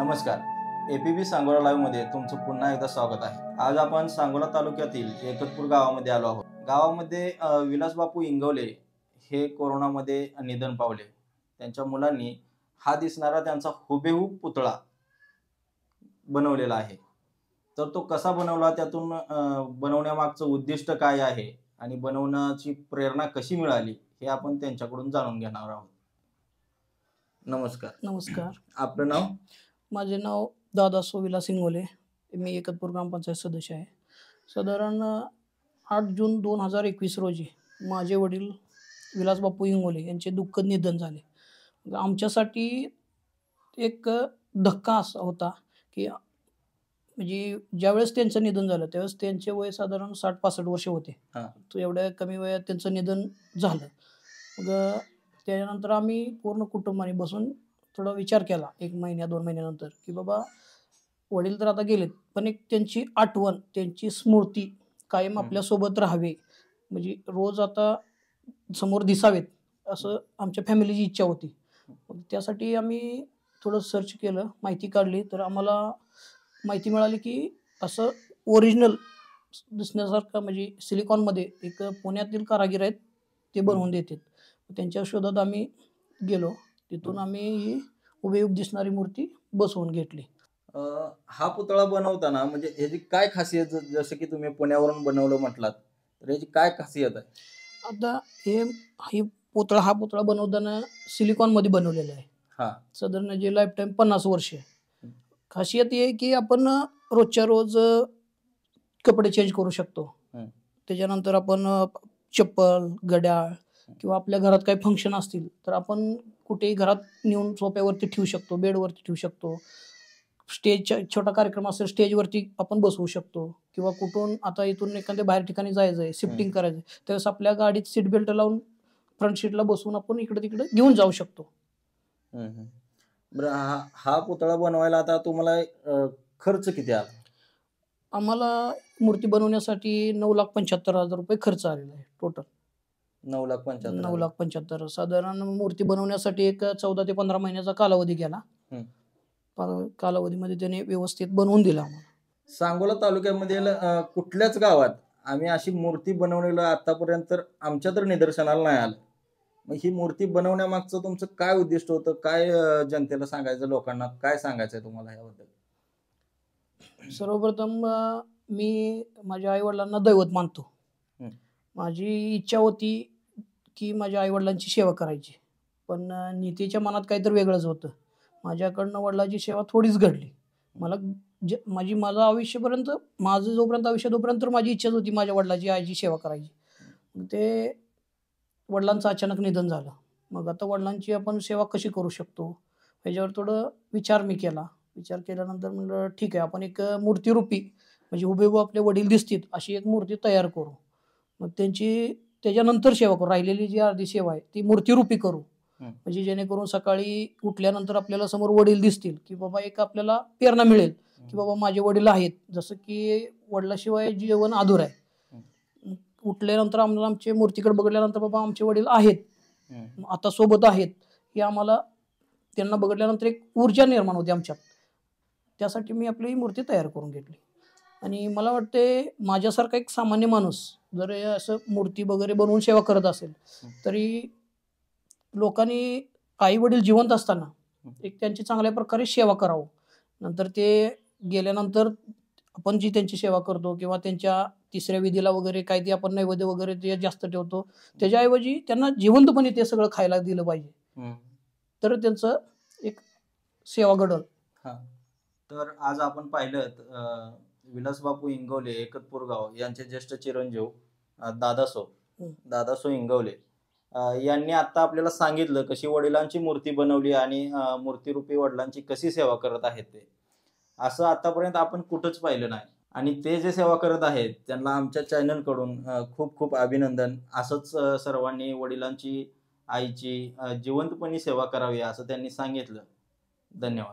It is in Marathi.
नमस्कार ए पी बी सांगोला लाईव्हमध्ये तुमचं पुन्हा एकदा स्वागत आहे आज आपण सांगोला तालुक्यातील एकतपूर गावामध्ये आलो आहोत गावामध्ये बापू इंगवले हे कोरोनामध्ये निधन पावले त्यांच्या मुलांनी हा दिसणारा त्यांचा हुबेहूब पुतळा बनवलेला आहे तर तो कसा बनवला त्यातून बनवण्यामागचं उद्दिष्ट काय आहे आणि बनवण्याची प्रेरणा कशी मिळाली हे आपण त्यांच्याकडून जाणून घेणार आहोत नमस्कार नमस्कार आपलं नाव माझे नाव दादा सोविला सिंगोले मी एकतपूर ग्रामपंचायत सदस्य आहे साधारण आठ जून दोन हजार एकवीस रोजी माझे वडील विलास बापू इंगोले यांचे दुःखद निधन झाले आमच्यासाठी एक धक्का असा होता की म्हणजे ज्यावेळेस त्यांचं निधन झालं त्यावेळेस त्यांचे वय साधारण साठ पासष्ट वर्ष होते तो एवढ्या कमी वयात त्यांचं निधन झालं मग त्याच्यानंतर आम्ही पूर्ण कुटुंबाने बसून थोडा विचार केला एक महिन्या दोन महिन्यानंतर की बाबा वडील तर आता गेलेत पण एक त्यांची आठवण त्यांची स्मृती कायम आपल्यासोबत राहावे म्हणजे रोज आता समोर दिसावेत असं आमच्या फॅमिलीची इच्छा होती त्यासाठी आम्ही थोडं सर्च केलं माहिती काढली तर आम्हाला माहिती मिळाली की असं ओरिजिनल दिसण्यासारखं म्हणजे सिलिकॉनमध्ये एक पुण्यातील कारागीर आहेत ते बनवून देतात त्यांच्या शोधात आम्ही गेलो तिथून आम्ही ही उपयोग दिसणारी मूर्ती बसवून घेतली हा पुतळा बनवताना म्हणजे ह्याची काय खासियत जसं की तुम्ही पुण्यावरून बनवलं म्हटलात तर ह्याची काय खासियत आहे आता हे ही पुतळा हा पुतळा बनवताना सिलिकॉनमध्ये बनवलेला आहे हा साधारण जे लाईफ टाईम पन्नास वर्ष खासियत हे आहे की आपण रोजच्या रोज कपडे चेंज करू शकतो त्याच्यानंतर आपण चप्पल गड्याळ किंवा आपल्या घरात काही फंक्शन असतील तर आपण कुठेही घरात नेऊन सोप्यावरती ठेवू शकतो बेडवरती ठेवू शकतो स्टेजचा छोटा कार्यक्रम असेल स्टेजवरती आपण बसवू शकतो किंवा कुठून आता इथून एखाद्या बाहेर ठिकाणी जायचं आहे शिफ्टिंग करायचं त्यावेळेस आपल्या गाडीत सीट बेल्ट लावून फ्रंट सीटला बसवून आपण इकडे तिकडे घेऊन जाऊ शकतो हा हा पुतळा बनवायला आता तुम्हाला खर्च किती आला आम्हाला मूर्ती बनवण्यासाठी नऊ लाख पंच्याहत्तर हजार रुपये खर्च आलेला आहे टोटल नऊ लाख पंच्याहत्तर नऊ लाख पंच्याहत्तर साधारण मूर्ती बनवण्यासाठी एक चौदा ते पंधरा महिन्याचा कालावधी गेला कालावधीमध्ये त्याने व्यवस्थित बनवून दिला सांगोला तालुक्यामध्ये कुठल्याच गावात आम्ही अशी मूर्ती बनवलेला आतापर्यंत आमच्या तर निदर्शनाला नाही आलं मग ही मूर्ती बनवण्यामागचं तुमचं काय उद्दिष्ट होतं काय जनतेला सांगायचं लोकांना काय सांगायचं तुम्हाला याबद्दल सर्वप्रथम मी माझ्या आई वडिलांना दैवत मानतो माझी इच्छा होती की माझ्या आईवडिलांची सेवा करायची पण नीतीच्या मनात काहीतरी वेगळंच होतं माझ्याकडनं वडिलांची सेवा थोडीच घडली मला ज माझी माझं आयुष्यपर्यंत माझं जोपर्यंत आयुष्य तोपर्यंत माझी इच्छाच होती माझ्या वडिलाची आईची सेवा करायची ते वडिलांचं अचानक निधन झालं मग आता वडिलांची आपण सेवा कशी करू शकतो ह्याच्यावर थोडं विचार मी केला विचार केल्यानंतर म्हटलं ठीक आहे आपण एक मूर्तीरूपी म्हणजे हुबेहूब आपले वडील दिसतील अशी एक मूर्ती तयार करू मग त्यांची त्याच्यानंतर सेवा करू राहिलेली जी अर्धी सेवा आहे ती मूर्तिरूपी करू म्हणजे जेणेकरून सकाळी उठल्यानंतर आपल्याला समोर वडील दिसतील की बाबा एक आपल्याला प्रेरणा मिळेल की बाबा माझे वडील आहेत जसं की वडिलाशिवाय जेवण अधूर आहे उठल्यानंतर आम्हाला आमचे मूर्तीकडे बघल्यानंतर बाबा आमचे वडील आहेत आता सोबत आहेत हे आम्हाला त्यांना बघितल्यानंतर एक ऊर्जा निर्माण होती आमच्यात त्यासाठी मी आपली मूर्ती तयार करून घेतली आणि मला वाटते माझ्यासारखा एक सामान्य माणूस जर असं मूर्ती वगैरे बनवून सेवा करत असेल तरी लोकांनी आई वडील जिवंत असताना एक त्यांची चांगल्या प्रकारे सेवा करावं नंतर ते गेल्यानंतर आपण जी त्यांची सेवा करतो किंवा त्यांच्या तिसऱ्या विधीला वगैरे काय ते आपण नैवेद्य वगैरे ते जास्त ठेवतो त्याच्याऐवजी त्यांना जिवंतपणे ते सगळं खायला दिलं पाहिजे तर त्यांचं एक सेवा घडल तर आज आपण पाहिलं विलासबापू इंगवले एकतपूरगाव यांचे ज्येष्ठ चिरंजीव दादासो दादासो इंगवले यांनी आता आपल्याला सांगितलं कशी वडिलांची मूर्ती बनवली आणि मूर्तीरूपी वडिलांची कशी सेवा करत आहेत ते असं आतापर्यंत आपण कुठंच पाहिलं नाही आणि ते जे सेवा करत आहेत त्यांना आमच्या चॅनलकडून खूप खूप अभिनंदन असंच सर्वांनी वडिलांची आईची जिवंतपणी सेवा करावी असं त्यांनी सांगितलं धन्यवाद